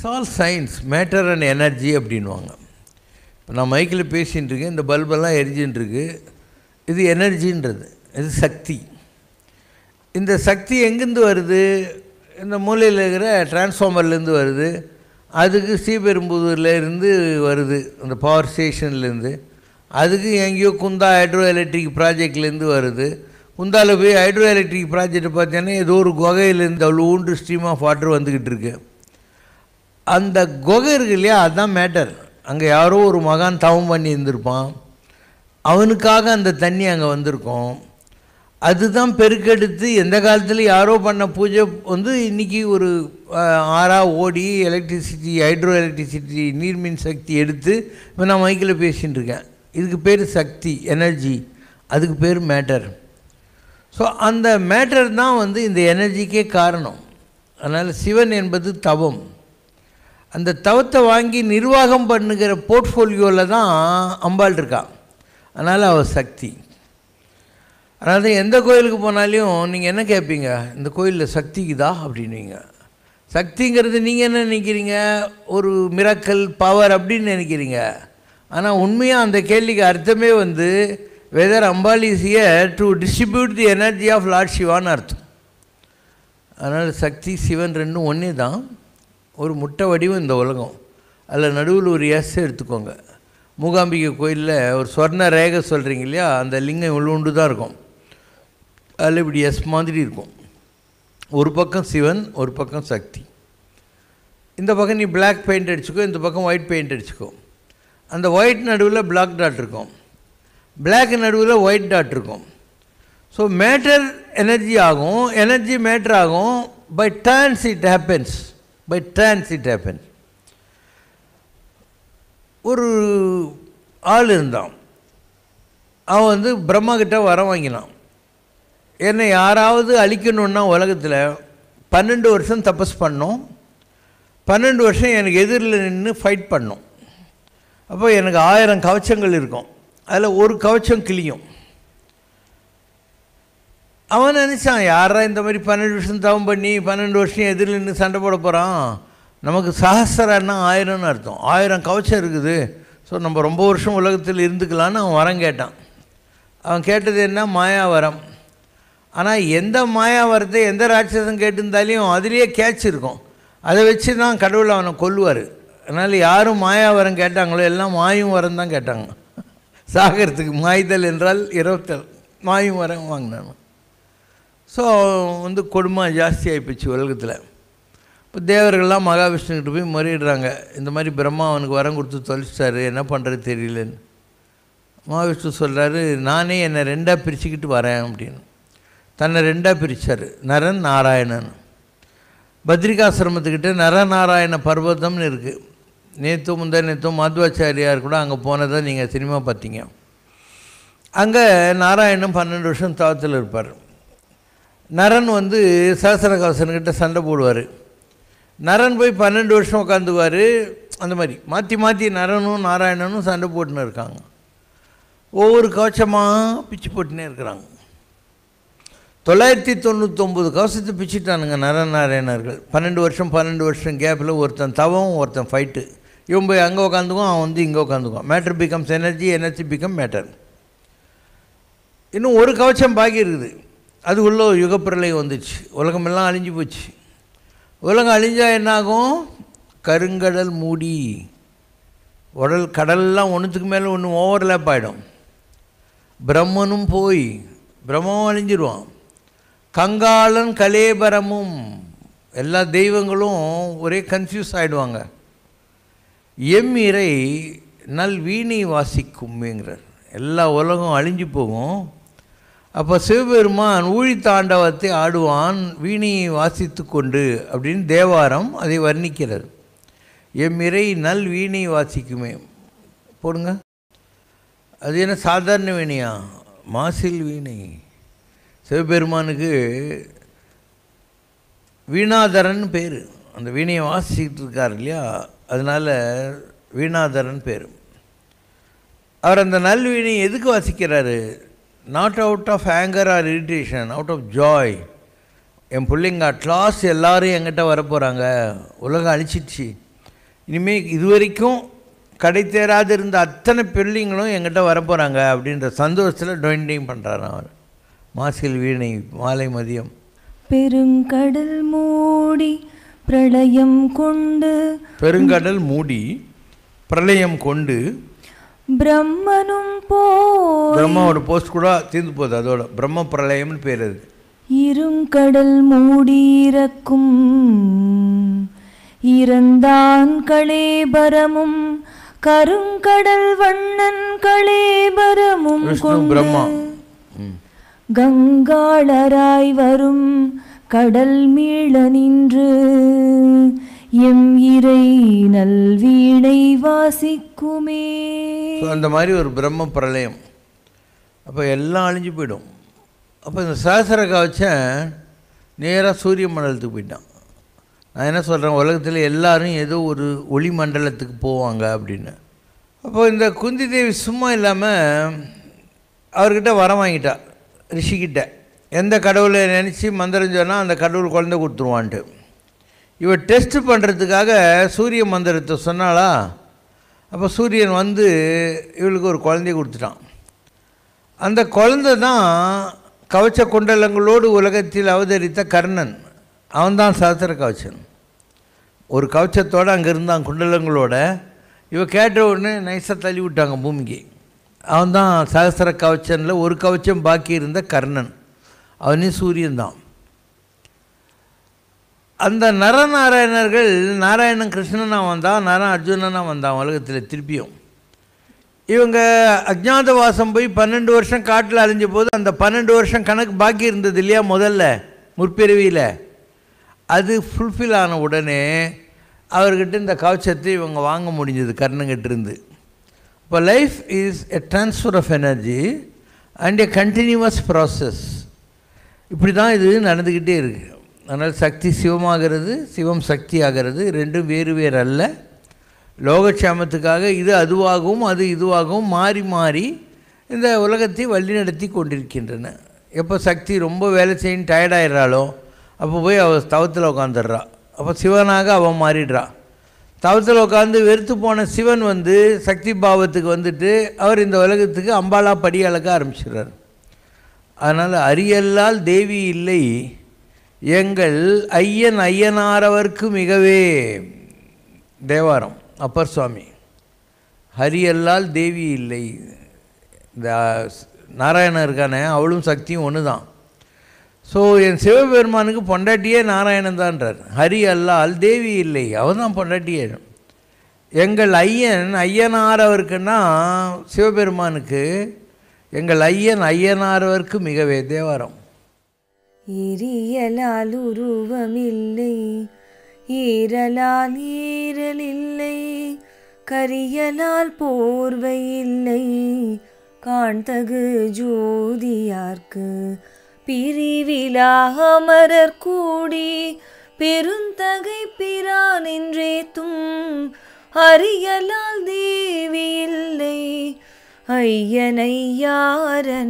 it's all science matter and energy அப்படின்வாங்க இப்போ நான் மைக்கில் பேசின்னு இருக்கேன் இந்த பல்பெல்லாம் எரிஞ்சுட்டுருக்கு இது எனர்ஜின்றது இது சக்தி இந்த சக்தி எங்கேருந்து வருது இந்த மூலையில் இருக்கிற டிரான்ஸ்ஃபார்மர்லேருந்து வருது அதுக்கு ஸ்ரீபெரும்புதூர்லேருந்து வருது அந்த பவர் ஸ்டேஷன்லேருந்து அதுக்கு எங்கேயோ குந்தா ஹைட்ரோ எலக்ட்ரிக் ப்ராஜெக்ட்லேருந்து வருது குந்தாவில் போய் ஹைட்ரோ எலக்ட்ரிக் ப்ராஜெக்ட் பார்த்தீங்கன்னா ஏதோ ஒரு குகையிலேருந்து அவ்வளோ ஊன்று ஸ்ட்ரீம் ஆஃப் வாட்ரு வந்துக்கிட்டு இருக்கு அந்த குகை இருக்கு இல்லையா அதுதான் மேட்டர் அங்கே யாரோ ஒரு மகான் தவம் பண்ணி இருந்திருப்பான் அவனுக்காக அந்த தண்ணி அங்கே வந்திருக்கோம் அதுதான் பெருக்கெடுத்து எந்த காலத்தில் யாரோ பண்ண பூஜை வந்து இன்றைக்கி ஒரு ஆறாக ஓடி எலக்ட்ரிசிட்டி ஹைட்ரோ எலக்ட்ரிசிட்டி நீர்மின் சக்தி எடுத்து இப்போ நான் மைக்கில் பேசிகிட்டு இருக்கேன் இதுக்கு பேர் சக்தி எனர்ஜி அதுக்கு பேர் மேட்டர் ஸோ அந்த மேட்டர் தான் வந்து இந்த எனர்ஜிக்கே காரணம் அதனால் சிவன் என்பது தவம் அந்த தவத்தை வாங்கி நிர்வாகம் பண்ணுகிற போர்ட்ஃபோலியோவில் தான் அம்பாள் இருக்கான் அதனால் அவள் சக்தி அதனால தான் எந்த கோயிலுக்கு போனாலையும் நீங்கள் என்ன கேட்பீங்க இந்த கோயிலில் சக்திக்குதா அப்படின்வீங்க சக்திங்கிறது நீங்கள் என்ன நினைக்கிறீங்க ஒரு மிராக்கல் பவர் அப்படின்னு நினைக்கிறீங்க ஆனால் உண்மையாக அந்த கேள்விக்கு அர்த்தமே வந்து whether Ambal is here to distribute the energy of lord சிவான்னு அர்த்தம் அதனால் சக்தி சிவன் ரெண்டும் ஒன்றே தான் ஒரு முட்டை வடிவம் இந்த உலகம் அதில் நடுவில் ஒரு எஸ் எடுத்துக்கோங்க மூகாம்பிகை கோயிலில் ஒரு சொர்ண ரேகை சொல்கிறீங்க இல்லையா அந்த லிங்கம் உண்டு தான் இருக்கும் அதில் இப்படி எஸ் மாதிரி இருக்கும் ஒரு பக்கம் சிவன் ஒரு பக்கம் சக்தி இந்த பக்கம் நீ பிளாக் பெயிண்ட் அடிச்சுக்கோ இந்த பக்கம் ஒயிட் பெயிண்ட் அடிச்சுக்கோ அந்த ஒயிட் நடுவில் பிளாக் டாட் இருக்கும் பிளாக் நடுவில் ஒயிட் டாட் இருக்கும் ஸோ மேட்டர் எனர்ஜி ஆகும் எனர்ஜி மேட்டர் ஆகும் by turns it happens by turns it happen ஒரு ஆள் இருந்தான் அவன் வந்து பிரம்மா கிட்ட வர வாங்கினான் என்னை யாராவது அழிக்கணுன்னா உலகத்தில் பன்னெண்டு வருஷம் தபஸ் பண்ணோம் பன்னெண்டு வருஷம் எனக்கு எதிரில் நின்று ஃபைட் பண்ணோம் அப்போ எனக்கு ஆயிரம் கவச்சங்கள் இருக்கும் அதில் ஒரு கவச்சம் கிளியும் அவன் நினச்சான் யாரா இந்த மாதிரி பன்னெண்டு வருஷம் தவம் பண்ணி பன்னெண்டு வருஷம் எதிரில் நின்று சண்டை போட போகிறான் நமக்கு சஹசரன்னா ஆயிரம்னு அர்த்தம் ஆயிரம் கவச்சம் இருக்குது ஸோ நம்ம ரொம்ப வருஷம் உலகத்தில் இருந்துக்கலான்னு அவன் வரம் கேட்டான் அவன் கேட்டது என்ன மாயாவரம் ஆனால் எந்த மாயாவரத்தை எந்த ராட்சசம் கேட்டிருந்தாலையும் அதுலேயே கேட்ச் இருக்கும் அதை வச்சு தான் கடவுள் அவனை கொல்லுவார் அதனால் யாரும் மாயாவரம் கேட்டாங்களோ எல்லாம் மாயும் வரம் தான் கேட்டாங்க சாகரத்துக்கு மாய்தல் என்றால் இரவுத்தல் மாயும் வரம் வாங்கினான் ஸோ வந்து கொடுமை ஜாஸ்தியாகி போச்சு உலகத்தில் இப்போ தேவர்கள்லாம் மகாவிஷ்ணுக்கிட்ட போய் முறையிடுறாங்க இந்த மாதிரி பிரம்மா அவனுக்கு வரம் கொடுத்து தொலைச்சிட்டாரு என்ன பண்ணுறது தெரியலன்னு மகாவிஷ்ணு சொல்கிறாரு நானே என்னை ரெண்டாக பிரிச்சுக்கிட்டு வரேன் அப்படின்னு தன்னை ரெண்டாக பிரித்தார் நரன் நாராயணன் பத்ரிகாசிரமத்துக்கிட்ட நரநாராயண பர்வதம்னு இருக்குது நேத்து முந்த நேத்தும் மாத்வாச்சாரியார் கூட அங்கே போனதை நீங்கள் சினிமா பார்த்தீங்க அங்கே நாராயணன் பன்னெண்டு வருஷம் தவத்தில் இருப்பார் நரன் வந்து சாசனகவசன்கிட்ட சண்டை போடுவார் நரன் போய் பன்னெண்டு வருஷம் உட்காந்துவார் அந்த மாதிரி மாற்றி மாற்றி நரனும் நாராயணனும் சண்டை போட்டுன்னு இருக்காங்க ஒவ்வொரு கவச்சமாக பிச்சு போட்டுனே இருக்கிறாங்க தொள்ளாயிரத்தி தொண்ணூற்றொம்பது கவசத்தை பிச்சுட்டானுங்க நரன் நாராயணர்கள் பன்னெண்டு வருஷம் பன்னெண்டு வருஷம் கேப்பில் ஒருத்தன் தவம் ஒருத்தன் ஃபைட்டு இவன் போய் அங்கே உட்காந்துக்கும் அவன் வந்து இங்கே உட்காந்துக்கும் matter becomes energy energy become matter இன்னும் ஒரு கவச்சம் பாக்கி இருக்குது அதுக்குள்ளே ஒரு யுகப்பிரளயம் வந்துச்சு உலகமெல்லாம் அழிஞ்சு போச்சு உலகம் அழிஞ்சால் என்னாகும் கருங்கடல் மூடி உடல் கடல்லாம் ஒன்றுத்துக்கு மேலே ஒன்று ஓவர்லேப் ஆகிடும் பிரம்மனும் போய் பிரம்மம் அழிஞ்சிருவான் கங்காளன் கலேபரமும் எல்லா தெய்வங்களும் ஒரே கன்ஃபியூஸ் ஆகிடுவாங்க எம் இறை நல் வீணை வாசிக்கும்ங்கிறார் எல்லா உலகம் அழிஞ்சு போகும் அப்போ சிவபெருமான் ஊழித்தாண்டவத்தை ஆடுவான் வீணியை வாசித்து கொண்டு அப்படின்னு தேவாரம் அதை வர்ணிக்கிறது எம் இறை நல் வீணை வாசிக்குமே போடுங்க அது என்ன சாதாரண வீணையா மாசில் வீணை சிவபெருமானுக்கு வீணாதரன் பேர் அந்த வீணையை வாசிக்கிட்டு இருக்கார் இல்லையா அதனால் வீணாதரன் பேர் அவர் அந்த நல்வீணை எதுக்கு வாசிக்கிறாரு not out of anger or irritation out of joy என் பிள்ளைங்க அட்லாஸ் எல்லோரும் என்கிட்ட வரப்போகிறாங்க உலகம் அழிச்சிடுச்சு இனிமேல் இது வரைக்கும் கடை தேராது இருந்த அத்தனை பிள்ளைங்களும் என்கிட்ட வரப்போகிறாங்க அப்படின்ற சந்தோஷத்தில் டொயின்டையும் பண்ணுறாரு அவர் மாசில் வீணை மாலை மதியம் பெருங்கடல் மூடி பிரளயம் கொண்டு பெருங்கடல் மூடி பிரளயம் கொண்டு பிரம்மனும் பிரம்மாவோட போஸ்ட் கூட தீர்ந்து போகுது அதோட பிரம்ம பிரளயம்னு பேர் அது இருங்கடல் மூடியிருக்கும் இறந்தான் களேபரமும் கருங்கடல் வண்ணன் களேபரமும் பிரம்மா கங்காளராய் வரும் கடல் மீள நின்று எம் இறை நல்வீணை வாசிக்குமே அந்த மாதிரி ஒரு பிரம்ம பிரளயம் அப்போ எல்லாம் அழிஞ்சு போயிடும் அப்போ இந்த சகசர கவச்சம் நேராக சூரிய மண்டலத்துக்கு போயிட்டான் நான் என்ன சொல்கிறேன் உலகத்தில் எல்லோரும் ஏதோ ஒரு ஒளி மண்டலத்துக்கு போவாங்க அப்படின்னு அப்போது இந்த குந்தி தேவி சும்மா இல்லாமல் அவர்கிட்ட வரம் வாங்கிட்டா ரிஷிக்கிட்ட எந்த கடவுளை நினச்சி மந்திரம் சொன்னால் அந்த கடவுள் குழந்தை கொடுத்துருவான்ட்டு இவ டெஸ்ட் பண்ணுறதுக்காக சூரிய மந்திரத்தை சொன்னாலா அப்போ சூரியன் வந்து இவளுக்கு ஒரு குழந்தைய கொடுத்துட்டான் அந்த குழந்தை தான் கவச்ச குண்டலங்களோடு உலகத்தில் அவதரித்த கர்ணன் அவன்தான் சாஸ்திர கவச்சன் ஒரு கவச்சத்தோடு அங்கே இருந்தான் குண்டலங்களோட இவ கேட்ட உடனே நைஸாக தள்ளி விட்டாங்க பூமிக்கு அவன் தான் சகசர கவச்சனில் ஒரு கவச்சம் பாக்கி இருந்த கர்ணன் அவனே சூரியன் தான் அந்த நரநாராயணர்கள் நாராயணன் கிருஷ்ணனாக வந்தால் நரன் அர்ஜுனனாக வந்தான் உலகத்தில் திருப்பியும் இவங்க அஜ்ஞாதவாசம் போய் பன்னெண்டு வருஷம் காட்டில் அழிஞ்ச போது அந்த பன்னெண்டு வருஷம் கணக்கு பாக்கி இருந்தது இல்லையா முதல்ல முற்பிறவியில் அது ஃபுல்ஃபில் ஆன உடனே அவர்கிட்ட இந்த கவச்சத்தை இவங்க வாங்க முடிஞ்சது இருந்து இப்போ life is a transfer of energy and a continuous process இப்படி தான் இது நடந்துக்கிட்டே இருக்குது அதனால் சக்தி சிவமாகிறது சிவம் சக்தி ஆகிறது ரெண்டும் வேறு வேறு அல்ல லோகக்ஷேமத்துக்காக இது அதுவாகவும் அது இதுவாகவும் மாறி மாறி இந்த உலகத்தை நடத்தி கொண்டிருக்கின்றன எப்போ சக்தி ரொம்ப வேலை செய்யும் டயர்டாயிடுறாளோ அப்போ போய் அவள் தவத்தில் உட்காந்துடுறா அப்போ சிவனாக அவன் மாறிடுறா தவத்தில் உட்காந்து வெறுத்து போன சிவன் வந்து சக்தி பாவத்துக்கு வந்துட்டு அவர் இந்த உலகத்துக்கு அம்பாலா படி ஆரம்பிச்சிடுறார் அதனால் அரியல்லால் தேவி இல்லை எங்கள் ஐயன் ஐயனாரவர்க்கு மிகவே தேவாரம் அப்பர் சுவாமி ஹரியல்லால் தேவி இல்லை இந்த நாராயணன் இருக்கானே அவளும் சக்தியும் ஒன்று தான் ஸோ என் சிவபெருமானுக்கு பொண்டாட்டியே நாராயணன் தான்றார் ஹரி அல்லால் தேவி இல்லை அவன் தான் பொண்டாட்டியே எங்கள் ஐயன் ஐயனாரவருக்குன்னா சிவபெருமானுக்கு எங்கள் ஐயன் ஐயனாரவருக்கு மிகவே தேவாரம் எரியலால் உருவமில்லை ஈரலால் ஈரல் இல்லை கரியலால் போர்வை இல்லை காண்தகு ஜோதியார்க்கு பிரிவிலாக அமரர் கூடி பெருந்தகை பிரான் என்றே தும் அறியலால் தேவி இல்லை अईयनैयारनार